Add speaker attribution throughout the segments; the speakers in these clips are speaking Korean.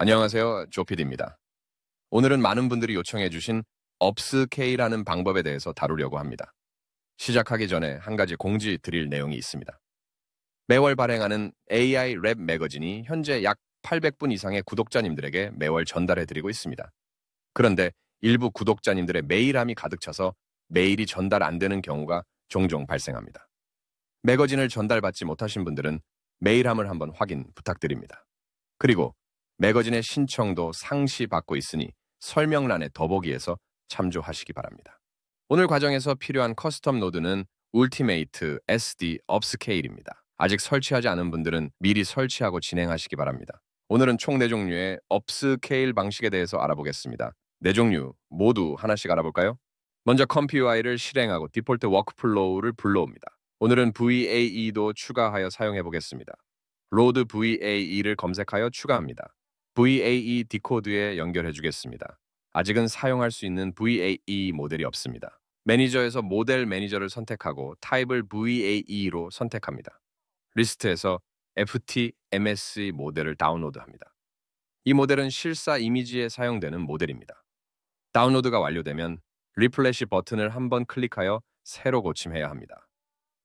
Speaker 1: 안녕하세요. 조피디입니다. 오늘은 많은 분들이 요청해주신 업스케일하는 방법에 대해서 다루려고 합니다. 시작하기 전에 한 가지 공지 드릴 내용이 있습니다. 매월 발행하는 AI 랩 매거진이 현재 약 800분 이상의 구독자님들에게 매월 전달해드리고 있습니다. 그런데 일부 구독자님들의 메일함이 가득 차서 메일이 전달 안 되는 경우가 종종 발생합니다. 매거진을 전달받지 못하신 분들은 메일함을 한번 확인 부탁드립니다. 그리고 매거진의 신청도 상시받고 있으니 설명란의 더보기에서 참조하시기 바랍니다. 오늘 과정에서 필요한 커스텀 노드는 울티메이트 SD 업스케일입니다. 아직 설치하지 않은 분들은 미리 설치하고 진행하시기 바랍니다. 오늘은 총 4종류의 업스케일 방식에 대해서 알아보겠습니다. 4종류 모두 하나씩 알아볼까요? 먼저 컴퓨아이를 실행하고 디폴트 워크플로우를 불러옵니다. 오늘은 VAE도 추가하여 사용해 보겠습니다. 로드 VAE를 검색하여 추가합니다. VAE 디코드에 연결해 주겠습니다. 아직은 사용할 수 있는 VAE 모델이 없습니다. 매니저에서 모델 매니저를 선택하고 타입을 VAE로 선택합니다. 리스트에서 FT MSE 모델을 다운로드합니다. 이 모델은 실사 이미지에 사용되는 모델입니다. 다운로드가 완료되면 리플래시 버튼을 한번 클릭하여 새로 고침해야 합니다.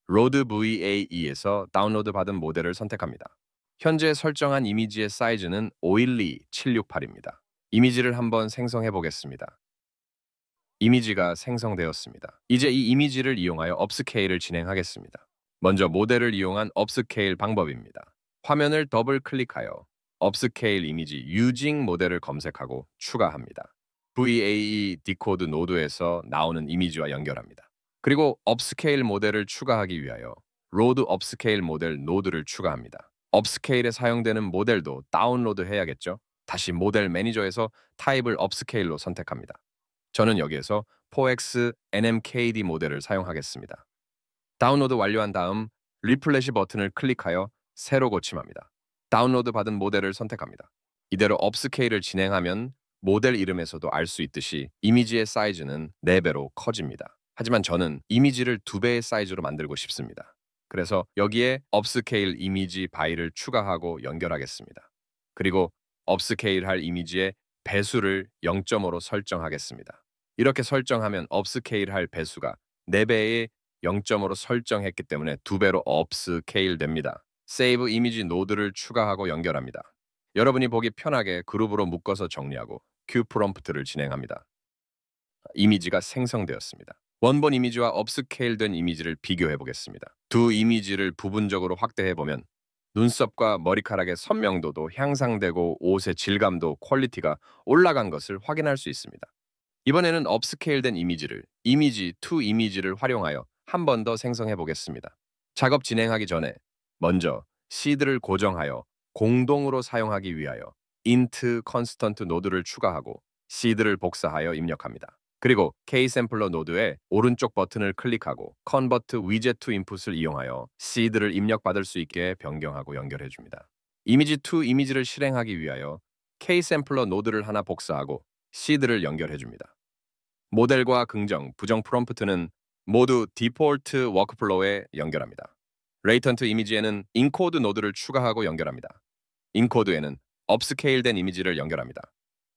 Speaker 1: 로드 VAE에서 다운로드 받은 모델을 선택합니다. 현재 설정한 이미지의 사이즈는 512768입니다. 이미지를 한번 생성해 보겠습니다. 이미지가 생성되었습니다. 이제 이 이미지를 이용하여 업스케일을 진행하겠습니다. 먼저 모델을 이용한 업스케일 방법입니다. 화면을 더블 클릭하여 업스케일 이미지 유징 모델을 검색하고 추가합니다. VAE 디코드 노드에서 나오는 이미지와 연결합니다. 그리고 업스케일 모델을 추가하기 위하여 로드 업스케일 모델 노드를 추가합니다. 업스케일에 사용되는 모델도 다운로드 해야겠죠? 다시 모델 매니저에서 타입을 업스케일로 선택합니다. 저는 여기에서 4X NMKD 모델을 사용하겠습니다. 다운로드 완료한 다음 리플래시 버튼을 클릭하여 새로 고침합니다. 다운로드 받은 모델을 선택합니다. 이대로 업스케일을 진행하면 모델 이름에서도 알 수 있듯이 이미지의 사이즈는 4배로 커집니다. 하지만 저는 이미지를 2배의 사이즈로 만들고 싶습니다. 그래서 여기에 업스케일 이미지 바이를 추가하고 연결하겠습니다. 그리고 업스케일 할 이미지의 배수를 0.5로 설정하겠습니다. 이렇게 설정하면 업스케일 할 배수가 4배의 0.5로 설정했기 때문에 2배로 업스케일 됩니다. 세이브 이미지 노드를 추가하고 연결합니다. 여러분이 보기 편하게 그룹으로 묶어서 정리하고 큐 프롬프트를 진행합니다. 이미지가 생성되었습니다. 원본 이미지와 업스케일된 이미지를 비교해 보겠습니다. 두 이미지를 부분적으로 확대해 보면 눈썹과 머리카락의 선명도도 향상되고 옷의 질감도 퀄리티가 올라간 것을 확인할 수 있습니다. 이번에는 업스케일된 이미지를 이미지 2 이미지를 활용하여 한 번 더 생성해 보겠습니다. 작업 진행하기 전에 먼저 시드를 고정하여 공동으로 사용하기 위하여 int 컨스턴트 노드를 추가하고 시드를 복사하여 입력합니다. 그리고 K-샘플러 노드의 오른쪽 버튼을 클릭하고 컨버트 위젯 투 인풋을 이용하여 시드를 입력받을 수 있게 변경하고 연결해줍니다. 이미지 2 이미지를 실행하기 위하여 K-샘플러 노드를 하나 복사하고 시드를 연결해줍니다. 모델과 긍정, 부정 프롬프트는 모두 디폴트 워크플로우에 연결합니다. 레이턴트 이미지에는 인코드 노드를 추가하고 연결합니다. 인코드에는 업스케일된 이미지를 연결합니다.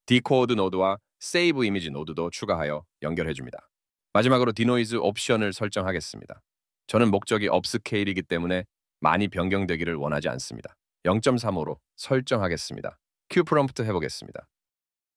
Speaker 1: 디코드 노드와 세이브 이미지 노드도 추가하여 연결해줍니다. 마지막으로 디노이즈 옵션을 설정하겠습니다. 저는 목적이 업스케일이기 때문에 많이 변경되기를 원하지 않습니다. 0.35로 설정하겠습니다. 큐 프롬프트 해보겠습니다.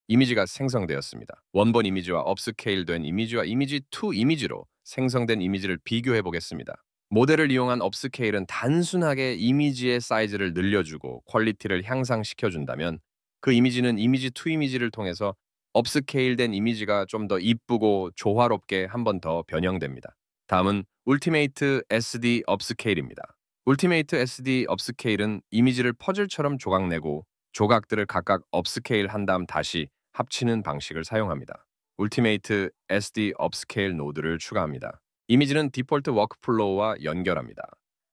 Speaker 1: 이미지가 생성되었습니다. 원본 이미지와 업스케일된 이미지와 이미지 2 이미지로 생성된 이미지를 비교해 보겠습니다. 모델을 이용한 업스케일은 단순하게 이미지의 사이즈를 늘려주고 퀄리티를 향상시켜준다면 그 이미지는 이미지 2 이미지를 통해서 업스케일된 이미지가 좀 더 이쁘고 조화롭게 한 번 더 변형됩니다. 다음은 울티메이트 SD 업스케일입니다. 울티메이트 SD 업스케일은 이미지를 퍼즐처럼 조각내고 조각들을 각각 업스케일한 다음 다시 합치는 방식을 사용합니다. 울티메이트 SD 업스케일 노드를 추가합니다. 이미지는 디폴트 워크플로우와 연결합니다.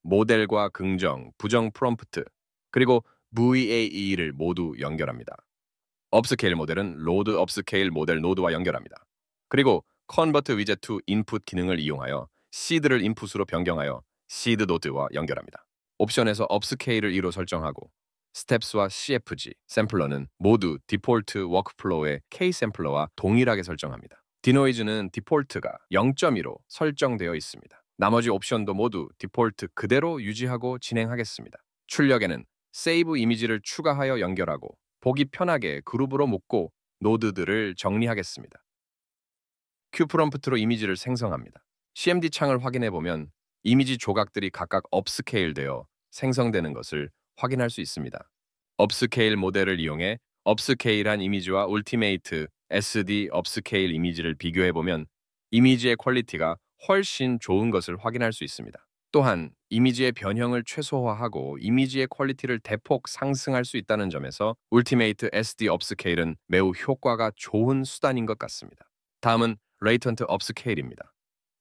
Speaker 1: 모델과 긍정, 부정 프롬프트, 그리고 VAE를 모두 연결합니다. 업스케일 모델은 로드 업스케일 모델 노드와 연결합니다. 그리고 컨버트 위젯 2 인풋 기능을 이용하여 시드를 인풋으로 변경하여 시드 노드와 연결합니다. 옵션에서 업스케일을 2로 설정하고 스텝스와 CFG, 샘플러는 모두 디폴트 워크플로우의 K-샘플러와 동일하게 설정합니다. 디노이즈는 디폴트가 0.2로 설정되어 있습니다. 나머지 옵션도 모두 디폴트 그대로 유지하고 진행하겠습니다. 출력에는 세이브 이미지를 추가하여 연결하고 보기 편하게 그룹으로 묶고 노드들을 정리하겠습니다. 큐 프롬프트로 이미지를 생성합니다. CMD 창을 확인해 보면 이미지 조각들이 각각 업스케일 되어 생성되는 것을 확인할 수 있습니다. 업스케일 모델을 이용해 업스케일한 이미지와 울티메이트 SD 업스케일 이미지를 비교해 보면 이미지의 퀄리티가 훨씬 좋은 것을 확인할 수 있습니다. 또한 이미지의 변형을 최소화하고 이미지의 퀄리티를 대폭 상승할 수 있다는 점에서 울티메이트 SD 업스케일은 매우 효과가 좋은 수단인 것 같습니다. 다음은 레이턴트 업스케일입니다.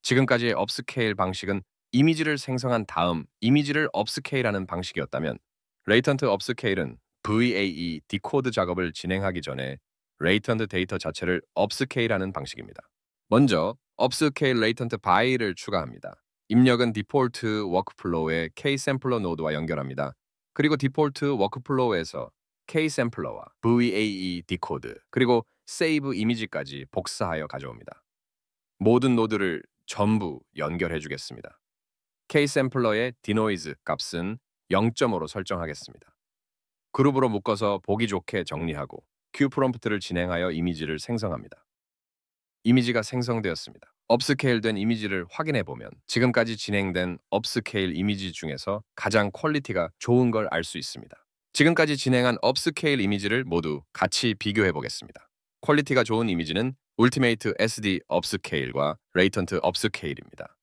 Speaker 1: 지금까지의 업스케일 방식은 이미지를 생성한 다음 이미지를 업스케일하는 방식이었다면 레이턴트 업스케일은 VAE 디코드 작업을 진행하기 전에 레이턴트 데이터 자체를 업스케일하는 방식입니다. 먼저 업스케일 레이턴트 바이를 추가합니다. 입력은 디폴트 워크플로우의 K-샘플러 노드와 연결합니다. 그리고 디폴트 워크플로우에서 K-샘플러와 VAE 디코드 그리고 세이브 이미지까지 복사하여 가져옵니다. 모든 노드를 전부 연결해 주겠습니다. K-샘플러의 디노이즈 값은 0.5로 설정하겠습니다. 그룹으로 묶어서 보기 좋게 정리하고 Q 프롬프트를 진행하여 이미지를 생성합니다. 이미지가 생성되었습니다. 업스케일된 이미지를 확인해 보면 지금까지 진행된 업스케일 이미지 중에서 가장 퀄리티가 좋은 걸 알 수 있습니다. 지금까지 진행한 업스케일 이미지를 모두 같이 비교해 보겠습니다. 퀄리티가 좋은 이미지는 울티메이트 SD 업스케일과 레이턴트 업스케일입니다.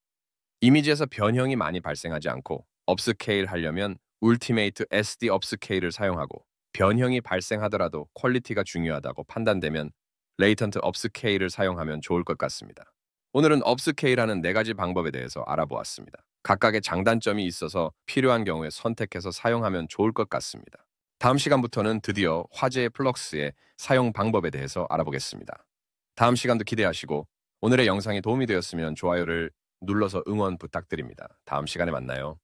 Speaker 1: 이미지에서 변형이 많이 발생하지 않고 업스케일 하려면 울티메이트 SD 업스케일을 사용하고 변형이 발생하더라도 퀄리티가 중요하다고 판단되면 레이턴트 업스케일을 사용하면 좋을 것 같습니다. 오늘은 업스케일하는 네 가지 방법에 대해서 알아보았습니다. 각각의 장단점이 있어서 필요한 경우에 선택해서 사용하면 좋을 것 같습니다. 다음 시간부터는 드디어 화재 의 플럭스의 사용 방법에 대해서 알아보겠습니다. 다음 시간도 기대하시고 오늘의 영상이 도움이 되었으면 좋아요를 눌러서 응원 부탁드립니다. 다음 시간에 만나요.